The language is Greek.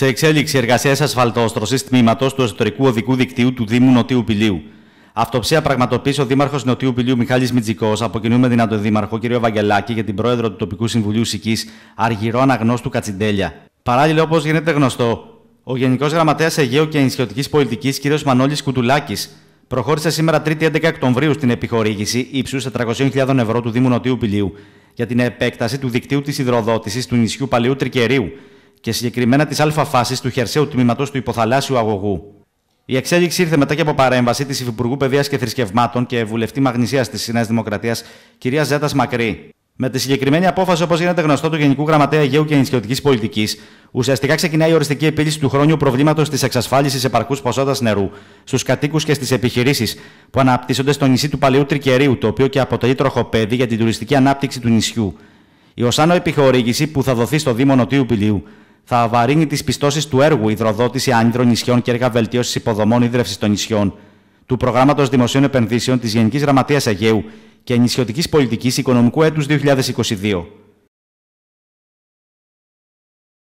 σε εξέλιξη εργασίας ασφαλτόστρωσης τμήματος του εσωτερικού οδικού δικτύου του Δήμου Νοτίου Πηλίου. Αυτοψία πραγματοποίησε ο Δήμαρχος Νοτίου Πηλίου Μιχάλης Μιτζικός από κοινού με την Αντοδήμαρχο κ. Βαγγελάκη και την πρόεδρο του Τοπικού Συμβουλίου Σικής Αργυρό Αναγνώστου Κατσιντέλια. Παράλληλα, όπως γίνεται γνωστό, ο Γενικός Γραμματέας Αιγαίου και Ινσιωτική Πολιτική κ. Μανώλης Κουτουλάκης προχώρησε σήμερα 3η 11 Οκτωβρίου στην επιχορήγηση ύψους 400.000 ευρώ του Δήμου Νοτίου Πηλίου για την επέκταση του δικτύου της υδροδότησης του νησιού Παλαιού Τρικερίου και συγκεκριμένα της Α φάσης του χερσαίου τμήματος του υποθαλάσσιου αγωγού. Η εξέλιξη ήρθε μετά και από παρέμβαση της Υφυπουργού Παιδείας και Θρησκευμάτων και βουλευτή Μαγνησίας της Νέας Δημοκρατίας, κυρία Ζέτα Μακρύ. Με τη συγκεκριμένη απόφαση, όπως γίνεται γνωστό του Γενικού Γραμματέα Αιγαίου και Ενισχυωτικής Πολιτικής, ουσιαστικά ξεκινάει η οριστική επίλυση του χρόνιου προβλήματος της εξασφάλισης επαρκούς ποσότητας νερού στους κατοίκους και στις επιχειρήσεις που αναπτύσσονται στο νησί του Παλαιού Τρικερίου, το οποίο και αποτελεί τροχοπέδι για την τουριστική ανάπτυξη του νησιού. Η οσάνο επιχορήγηση που θα δοθεί στο Δήμο Νοτίου Πιλίου θα βαρύνει τις πιστώσεις του έργου υδροδότηση Άνυδρων Νησιών και έργα βελτίωσης υποδομών ίδρυυσης των νησιών, του Προγράμματος Δημοσίων Επενδύσεων της Γενικής Γραμματείας Αιγαίου και Νησιωτικής Πολιτικής Οικονομικού Έτους 2022.